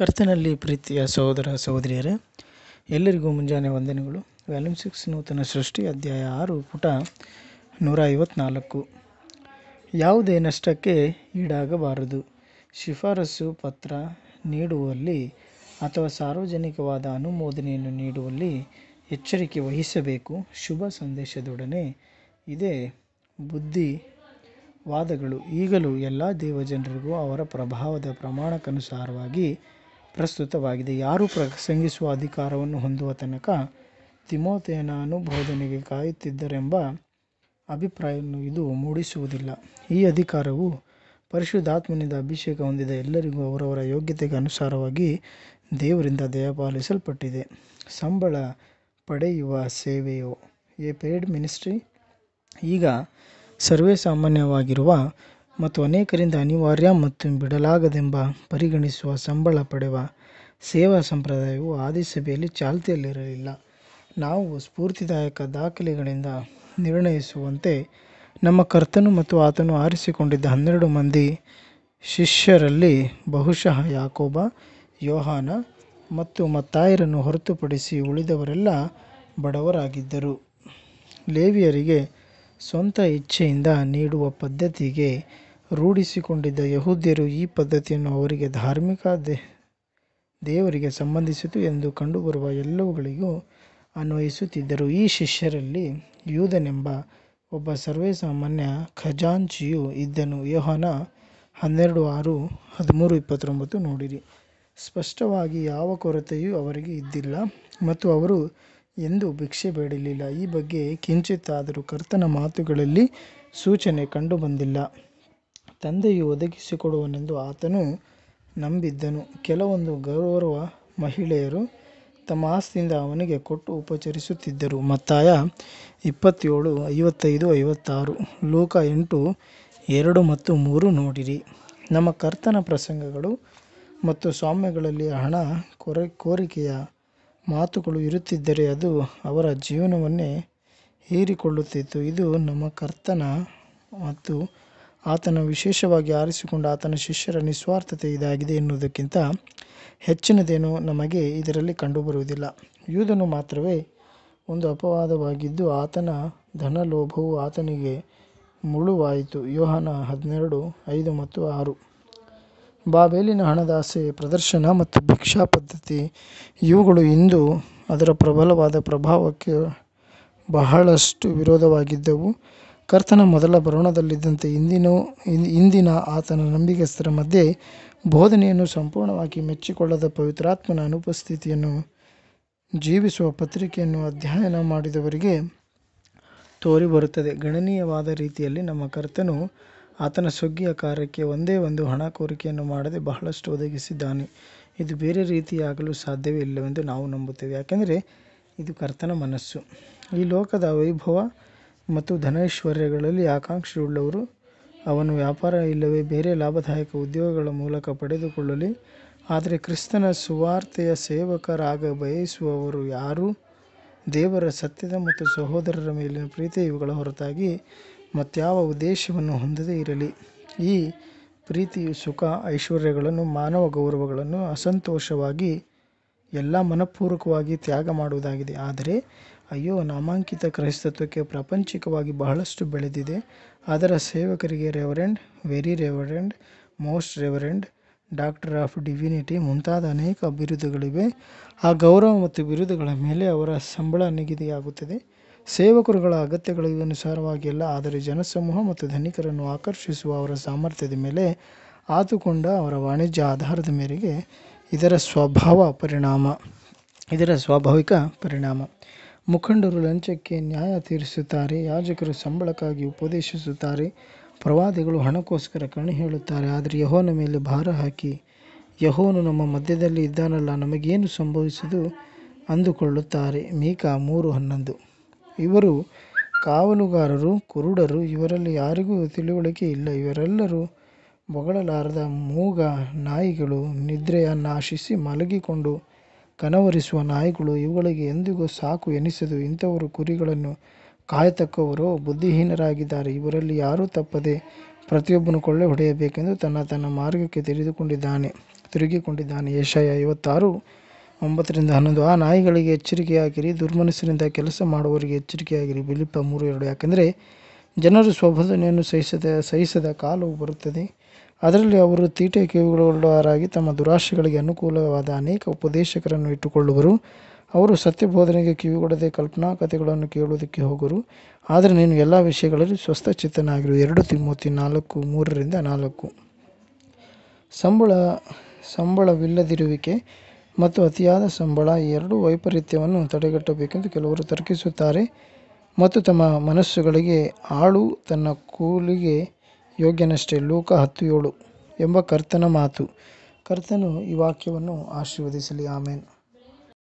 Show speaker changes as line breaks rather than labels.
ಕರ್ತನಲ್ಲಿ ಪ್ರೀತಿಯ ಸಹೋದರ ಸಹೋದರಿಯರೇ ಎಲ್ಲರಿಗೂ ಮುಂಜಾನೆ ವಂದನೆಗಳು ವ್ಯಾಲ್ಯೂಮ್ ಸಿಕ್ಸ್ ನೂತನ ಸೃಷ್ಟಿ ಅಧ್ಯಾಯ ಆರು ಪುಟ ನೂರ ಐವತ್ನಾಲ್ಕು ಯಾವುದೇ ನಷ್ಟಕ್ಕೆ ಈಡಾಗಬಾರದು ಶಿಫಾರಸು ಪತ್ರ ನೀಡುವಲ್ಲಿ ಅಥವಾ ಸಾರ್ವಜನಿಕವಾದ ಅನುಮೋದನೆಯನ್ನು ನೀಡುವಲ್ಲಿ ಎಚ್ಚರಿಕೆ ವಹಿಸಬೇಕು ಶುಭ ಸಂದೇಶದೊಡನೆ ಇದೇ ಬುದ್ಧಿ ವಾದಗಳು ಈಗಲೂ ಎಲ್ಲ ದೇವಜನರಿಗೂ ಅವರ ಪ್ರಭಾವದ ಪ್ರಮಾಣಕ್ಕನುಸಾರವಾಗಿ ಪ್ರಸ್ತುತವಾಗಿದೆ ಯಾರೂ ಪ್ರಸಂಗಿಸುವ ಅಧಿಕಾರವನ್ನು ಹೊಂದುವ ತನಕ ತಿಮೋತೆಯನ ಬೋಧನೆಗೆ ಕಾಯುತ್ತಿದ್ದರೆಂಬ ಅಭಿಪ್ರಾಯವನ್ನು ಇದು ಮೂಡಿಸುವುದಿಲ್ಲ ಈ ಅಧಿಕಾರವು ಪರಿಶುದ್ಧಾತ್ಮನಿಂದ ಅಭಿಷೇಕ ಹೊಂದಿದ ಎಲ್ಲರಿಗೂ ಅವರವರ ಯೋಗ್ಯತೆಗೆ ಅನುಸಾರವಾಗಿ ದೇವರಿಂದ ದಯಪಾಲಿಸಲ್ಪಟ್ಟಿದೆ ಸಂಬಳ ಪಡೆಯುವ ಸೇವೆಯು ಎ ಪೇಡ್ ಮಿನಿಸ್ಟ್ರಿ ಈಗ ಸರ್ವೇ ಸಾಮಾನ್ಯವಾಗಿರುವ ಮತ್ತು ಅನೇಕರಿಂದ ಅನಿವಾರ್ಯ ಮತ್ತು ಬಿಡಲಾಗದೆಂಬ ಪರಿಗಣಿಸುವ ಸಂಬಳ ಪಡೆವ ಸೇವಾ ಸಂಪ್ರದಾಯವು ಆದಿ ಸಭೆಯಲ್ಲಿ ಚಾಲ್ತಿಯಲ್ಲಿರಲಿಲ್ಲ ನಾವು ಸ್ಫೂರ್ತಿದಾಯಕ ದಾಖಲೆಗಳಿಂದ ನಿರ್ಣಯಿಸುವಂತೆ ನಮ್ಮ ಕರ್ತನು ಮತ್ತು ಆತನು ಆರಿಸಿಕೊಂಡಿದ್ದ ಹನ್ನೆರಡು ಮಂದಿ ಶಿಷ್ಯರಲ್ಲಿ ಬಹುಶಃ ಯಾಕೋಬ ಯೋಹಾನ ಮತ್ತು ಮತ್ತಾಯರನ್ನು ಹೊರತುಪಡಿಸಿ ಉಳಿದವರೆಲ್ಲ ಬಡವರಾಗಿದ್ದರು ಲೇವಿಯರಿಗೆ ಸ್ವಂತ ಇಚ್ಛೆಯಿಂದ ನೀಡುವ ಪದ್ಧತಿಗೆ ರೂಢಿಸಿಕೊಂಡಿದ್ದ ಯಹೂದ್ಯರು ಈ ಪದ್ಧತಿಯನ್ನು ಅವರಿಗೆ ಧಾರ್ಮಿಕ ದೇ ದೇವರಿಗೆ ಸಂಬಂಧಿಸಿತು ಎಂದು ಕಂಡುಬರುವ ಎಲ್ಲವುಗಳಿಗೂ ಅನ್ವಯಿಸುತ್ತಿದ್ದರು ಈ ಶಿಷ್ಯರಲ್ಲಿ ಯೂದನೆಂಬ ಒಬ್ಬ ಸಾಮಾನ್ಯ ಖಜಾಂಚಿಯು ಇದ್ದನು ಯೋಹಾನ ಹನ್ನೆರಡು ಆರು ಹದಿಮೂರು ಇಪ್ಪತ್ತೊಂಬತ್ತು ನೋಡಿರಿ ಸ್ಪಷ್ಟವಾಗಿ ಯಾವ ಕೊರತೆಯೂ ಅವರಿಗೆ ಇದ್ದಿಲ್ಲ ಮತ್ತು ಅವರು ಎಂದು ಭಿಕ್ಷೆ ಬೇಡಲಿಲ್ಲ ಈ ಬಗ್ಗೆ ಕಿಂಚಿತ್ತಾದರೂ ಕರ್ತನ ಮಾತುಗಳಲ್ಲಿ ಸೂಚನೆ ಕಂಡುಬಂದಿಲ್ಲ ತಂದೆಯು ಒದಗಿಸಿಕೊಡುವನೆಂದು ಆತನು ನಂಬಿದ್ದನು ಕೆಲವೊಂದು ಗೌರವ ಮಹಿಳೆಯರು ತಮ್ಮ ಆಸ್ತಿಯಿಂದ ಅವನಿಗೆ ಕೊಟ್ಟು ಉಪಚರಿಸುತ್ತಿದ್ದರು ಮತ್ತಾಯ ಇಪ್ಪತ್ತೇಳು ಐವತ್ತೈದು ಐವತ್ತಾರು ಲೋಕ ಎಂಟು ಎರಡು ಮತ್ತು ಮೂರು ನೋಡಿರಿ ನಮ್ಮ ಕರ್ತನ ಪ್ರಸಂಗಗಳು ಮತ್ತು ಸ್ವಾಮ್ಯಗಳಲ್ಲಿ ಹಣ ಕೊರ ಕೋರಿಕೆಯ ಮಾತುಗಳು ಇರುತ್ತಿದ್ದರೆ ಅದು ಅವರ ಜೀವನವನ್ನೇ ಹೀರಿಕೊಳ್ಳುತ್ತಿತ್ತು ಇದು ನಮ್ಮ ಕರ್ತನ ಮತ್ತು ಆತನ ವಿಶೇಷವಾಗಿ ಆರಿಸಿಕೊಂಡ ಆತನ ಶಿಷ್ಯರ ನಿಸ್ವಾರ್ಥತೆ ಇದಾಗಿದೆ ಎನ್ನುವುದಕ್ಕಿಂತ ಹೆಚ್ಚಿನದೇನು ನಮಗೆ ಇದರಲ್ಲಿ ಕಂಡುಬರುವುದಿಲ್ಲ ಯೂದನು ಮಾತ್ರವೇ ಒಂದು ಅಪವಾದವಾಗಿದ್ದು ಆತನ ಧನಲೋಭವು ಆತನಿಗೆ ಮುಳುವಾಯಿತು ಯೋಹನ ಹದಿನೆರಡು ಐದು ಮತ್ತು ಆರು ಬಾಬೇಲಿನ ಹಣದಾಸೆ ಪ್ರದರ್ಶನ ಮತ್ತು ಭಿಕ್ಷಾ ಪದ್ಧತಿ ಇವುಗಳು ಇಂದು ಅದರ ಪ್ರಬಲವಾದ ಪ್ರಭಾವಕ್ಕೆ ಬಹಳಷ್ಟು ವಿರೋಧವಾಗಿದ್ದವು ಕರ್ತನ ಮೊದಲ ಭ್ರಮಣದಲ್ಲಿದ್ದಂತೆ ಇಂದಿನೂ ಇಂದಿನ ಆತನ ನಂಬಿಕೆಸ್ಥರ ಮಧ್ಯೆ ಬೋಧನೆಯನ್ನು ಸಂಪೂರ್ಣವಾಗಿ ಮೆಚ್ಚಿಕೊಳ್ಳದ ಪವಿತ್ರಾತ್ಮನ ಅನುಪಸ್ಥಿತಿಯನ್ನು ಜೀವಿಸುವ ಪತ್ರಿಕೆಯನ್ನು ಅಧ್ಯಯನ ಮಾಡಿದವರಿಗೆ ತೋರಿಬರುತ್ತದೆ ಗಣನೀಯವಾದ ರೀತಿಯಲ್ಲಿ ನಮ್ಮ ಕರ್ತನು ಆತನ ಸುಗ್ಗಿಯ ಕಾರ್ಯಕ್ಕೆ ಒಂದೇ ಒಂದು ಹಣ ಕೋರಿಕೆಯನ್ನು ಮಾಡದೆ ಬಹಳಷ್ಟು ಒದಗಿಸಿದ್ದಾನೆ ಇದು ಬೇರೆ ರೀತಿಯಾಗಲು ಸಾಧ್ಯವೇ ಇಲ್ಲವೆಂದು ನಾವು ನಂಬುತ್ತೇವೆ ಯಾಕೆಂದರೆ ಇದು ಕರ್ತನ ಮನಸ್ಸು ಈ ಲೋಕದ ವೈಭವ ಮತ್ತು ಧನೈಶ್ವರ್ಯಗಳಲ್ಲಿ ಆಕಾಂಕ್ಷೆಯುಳ್ಳವರು ಅವನು ವ್ಯಾಪಾರ ಇಲ್ಲವೇ ಬೇರೆ ಲಾಭದಾಯಕ ಉದ್ಯೋಗಗಳ ಮೂಲಕ ಪಡೆದುಕೊಳ್ಳಲಿ ಆದರೆ ಕ್ರಿಸ್ತನ ಸುವಾರ್ತೆಯ ಸೇವಕರಾಗ ಬಯಸುವವರು ಯಾರೂ ದೇವರ ಸತ್ಯದ ಮತ್ತು ಸಹೋದರರ ಮೇಲಿನ ಪ್ರೀತಿ ಇವುಗಳ ಹೊರತಾಗಿ ಮತ್ಯಾವ ಉದ್ದೇಶವನ್ನು ಹೊಂದದೇ ಇರಲಿ ಈ ಪ್ರೀತಿಯು ಸುಖ ಐಶ್ವರ್ಯಗಳನ್ನು ಮಾನವ ಗೌರವಗಳನ್ನು ಅಸಂತೋಷವಾಗಿ ಎಲ್ಲ ಮನಃಪೂರ್ವಕವಾಗಿ ತ್ಯಾಗ ಮಾಡುವುದಾಗಿದೆ ಆದರೆ ಅಯ್ಯೋ ನಾಮಾಂಕಿತ ಕ್ರೈಸ್ತತ್ವಕ್ಕೆ ಪ್ರಾಪಂಚಿಕವಾಗಿ ಬಹಳಷ್ಟು ಬೆಳೆದಿದೆ ಅದರ ಸೇವಕರಿಗೆ reverend very reverend most reverend doctor of divinity ಮುಂತಾದ ಅನೇಕ ಬಿರುದುಗಳಿವೆ ಆ ಗೌರವ ಮತ್ತು ಬಿರುದುಗಳ ಮೇಲೆ ಅವರ ಸಂಬಳ ನಿಗದಿಯಾಗುತ್ತದೆ ಸೇವಕರುಗಳ ಅಗತ್ಯಗಳಿಗೆ ಅನುಸಾರವಾಗಿಲ್ಲ ಆದರೆ ಜನಸಮೂಹ ಮತ್ತು ಧನಿಕರನ್ನು ಆಕರ್ಷಿಸುವ ಅವರ ಸಾಮರ್ಥ್ಯದ ಮೇಲೆ ಆತುಕೊಂಡ ಅವರ ವಾಣಿಜ್ಯ ಆಧಾರದ ಮೇರೆಗೆ ಇದರ ಸ್ವಭಾವ ಪರಿಣಾಮ ಇದರ ಸ್ವಾಭಾವಿಕ ಪರಿಣಾಮ ಮುಖಂಡರು ಲಂಚಕ್ಕೆ ನ್ಯಾಯ ತೀರಿಸುತ್ತಾರೆ ಯಾಜಕರು ಸಂಬಳಕ್ಕಾಗಿ ಉಪದೇಶಿಸುತ್ತಾರೆ ಪ್ರವಾದಿಗಳು ಹಣಕ್ಕೋಸ್ಕರ ಕಣಿ ಹೇಳುತ್ತಾರೆ ಆದರೆ ಯಹೋನ ಮೇಲೆ ಭಾರ ಹಾಕಿ ಯಹೋನು ನಮ್ಮ ಮಧ್ಯದಲ್ಲಿ ಇದ್ದಾನಲ್ಲ ನಮಗೇನು ಸಂಭವಿಸದು ಅಂದುಕೊಳ್ಳುತ್ತಾರೆ ಮೀಕಾ ಮೂರು ಹನ್ನೊಂದು ಇವರು ಕಾವಲುಗಾರರು ಕುರುಡರು ಇವರಲ್ಲಿ ಯಾರಿಗೂ ತಿಳುವಳಿಕೆ ಇಲ್ಲ ಇವರೆಲ್ಲರೂ ಬೊಗಳಲಾರದ ಮೂಗ ನಾಯಿಗಳು ನಿದ್ರೆಯ ನಾಶಿಸಿ ಮಲಗಿಕೊಂಡು ಕನವರಿಸುವ ನಾಯಿಗಳು ಇವುಗಳಿಗೆ ಎಂದಿಗೂ ಸಾಕು ಎನಿಸದು ಇಂಥವರು ಕುರಿಗಳನ್ನು ಕಾಯತಕ್ಕವರು ಬುದ್ಧಿಹೀನರಾಗಿದ್ದಾರೆ ಇವರಲ್ಲಿ ಯಾರೂ ತಪ್ಪದೆ ಪ್ರತಿಯೊಬ್ಬನು ಕೊಳ್ಳೆ ಹೊಡೆಯಬೇಕೆಂದು ತನ್ನ ತನ್ನ ಮಾರ್ಗಕ್ಕೆ ತೆರೆದುಕೊಂಡಿದ್ದಾನೆ ತಿರುಗಿಕೊಂಡಿದ್ದಾನೆ ಏಷಾಯ ಐವತ್ತಾರು ಒಂಬತ್ತರಿಂದ ಹನ್ನೊಂದು ಆ ನಾಯಿಗಳಿಗೆ ಎಚ್ಚರಿಕೆಯಾಗಿರಿ ದುರ್ಮನಸ್ಸಿನಿಂದ ಕೆಲಸ ಮಾಡುವವರಿಗೆ ಎಚ್ಚರಿಕೆಯಾಗಿರಿ ಬಿಲಿಪ ಮೂರು ಎರಡು ಯಾಕೆಂದರೆ ಜನರು ಸ್ವಭೋದನೆಯನ್ನು ಸಹಿಸದ ಸಹಿಸದ ಕಾಲವು ಬರುತ್ತದೆ ಅದರಲ್ಲಿ ಅವರು ತೀಟೆ ಕಿವಿಗೊಳ್ಳುವವರಾಗಿ ತಮ್ಮ ದುರಾಶೆಗಳಿಗೆ ಅನುಕೂಲವಾದ ಅನೇಕ ಉಪದೇಶಕರನ್ನು ಇಟ್ಟುಕೊಳ್ಳುವರು ಅವರು ಸತ್ಯಬೋಧನೆಗೆ ಕಿವಿಗೊಡದೆ ಕಲ್ಪನಾ ಕಥೆಗಳನ್ನು ಕೇಳುವುದಕ್ಕೆ ಹೋಗುವರು ಆದರೆ ನೀನು ಎಲ್ಲ ವಿಷಯಗಳಲ್ಲಿ ಸ್ವಸ್ಥಚಿತ್ತನಾಗಿರು ಎರಡು ತಿಮ್ಮೋತಿ ನಾಲ್ಕು ಮೂರರಿಂದ ನಾಲ್ಕು ಸಂಬಳ ಸಂಬಳವಿಲ್ಲದಿರುವಿಕೆ ಮತ್ತು ಅತಿಯಾದ ಸಂಬಳ ಈ ಎರಡೂ ವೈಪರೀತ್ಯವನ್ನು ತಡೆಗಟ್ಟಬೇಕೆಂದು ಕೆಲವರು ತರ್ಕಿಸುತ್ತಾರೆ ಮತ್ತು ತಮ್ಮ ಮನಸ್ಸುಗಳಿಗೆ ಆಳು ತನ್ನ ಕೂಲಿಗೆ ಯೋಗ್ಯನಷ್ಟೇ ಲೋಕ ಹತ್ತು ಏಳು ಎಂಬ ಕರ್ತನ ಮಾತು ಕರ್ತನು ಈ ವಾಕ್ಯವನ್ನು ಆಶೀರ್ವದಿಸಲಿ ಆಮೇನ್